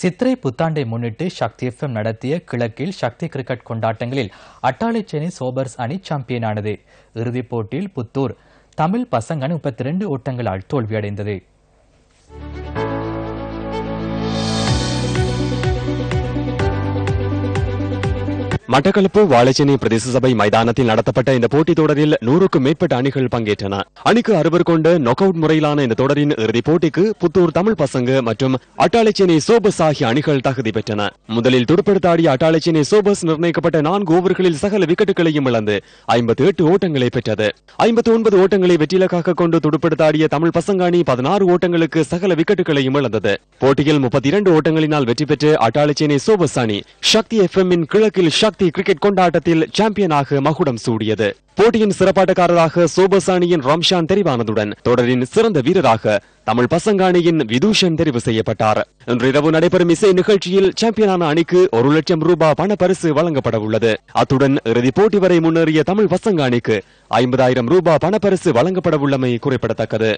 சித்திரை புத்தாண்டை முன்னிட்டு சக்தி எஃப்எம் நடத்திய கிழக்கில் சக்தி கிரிக்கெட் கொண்டாட்டங்களில் சென்னை சோபர்ஸ் அணி சாம்பியனானது இறுதிப் போட்டியில் புத்தூர் தமிழ் பசங்க அணி முப்பத்தி ரெண்டு ஓட்டங்களால் தோல்வியடைந்தது மட்டக்களப்பு வாழைச்சேனி பிரதேச மைதானத்தில் நடத்தப்பட்ட இந்த போட்டித் தொடரில் நூறுக்கும் மேற்பட்ட அணிகள் பங்கேற்றன அணிக்கு அறுவர் கொண்ட நொக் அவுட் முறையிலான இந்த தொடரின் இறுதிப் போட்டிக்கு புத்தூர் தமிழ் பசங்க மற்றும் அட்டாளைச்சேனி சோபஸ் ஆகிய அணிகள் தகுதி பெற்றன முதலில் துடுப்படுத்தாடிய அட்டாளைச்சேனி சோபஸ் நிர்ணயிக்கப்பட்ட நான்கு ஓவர்களில் சகல விக்கெட்டுகளையும் இழந்து ஐம்பத்தி எட்டு ஓட்டங்களை பெற்றது ஐம்பத்தி ஒன்பது ஓட்டங்களை வெற்றிலக்காக கொண்டு துடுப்படுத்தாடிய தமிழ் பசங்க அணி பதினாறு ஓட்டங்களுக்கு சகல விக்கெட்டுகளையும் இழந்தது போட்டியில் முப்பத்தி இரண்டு ஓட்டங்களினால் வெற்றி பெற்று அட்டாளைச்சேனி சோபஸ் அணி சக்தி எஃப் எம் கிழக்கில் சக்தி சக்தி கிரிக்கெட் கொண்டாட்டத்தில் சாம்பியனாக மகுடம் சூடியது போட்டியின் சிறப்பாட்டக்காரராக சோபசானியின் ரம்ஷான் தெரிவானதுடன் தொடரின் சிறந்த வீரராக தமிழ் பசங்க அணியின் விதூஷன் தெரிவு செய்யப்பட்டார் இன்றிரவு நடைபெறும் இசை நிகழ்ச்சியில் சாம்பியனான அணிக்கு ஒரு லட்சம் ரூபாய் பண பரிசு வழங்கப்பட உள்ளது அத்துடன் இறுதிப் போட்டி வரை முன்னேறிய தமிழ் பசங்க அணிக்கு ஐம்பதாயிரம் ரூபாய் பணப்பரிசு வழங்கப்பட உள்ளமை குறிப்பிடத்தக்கது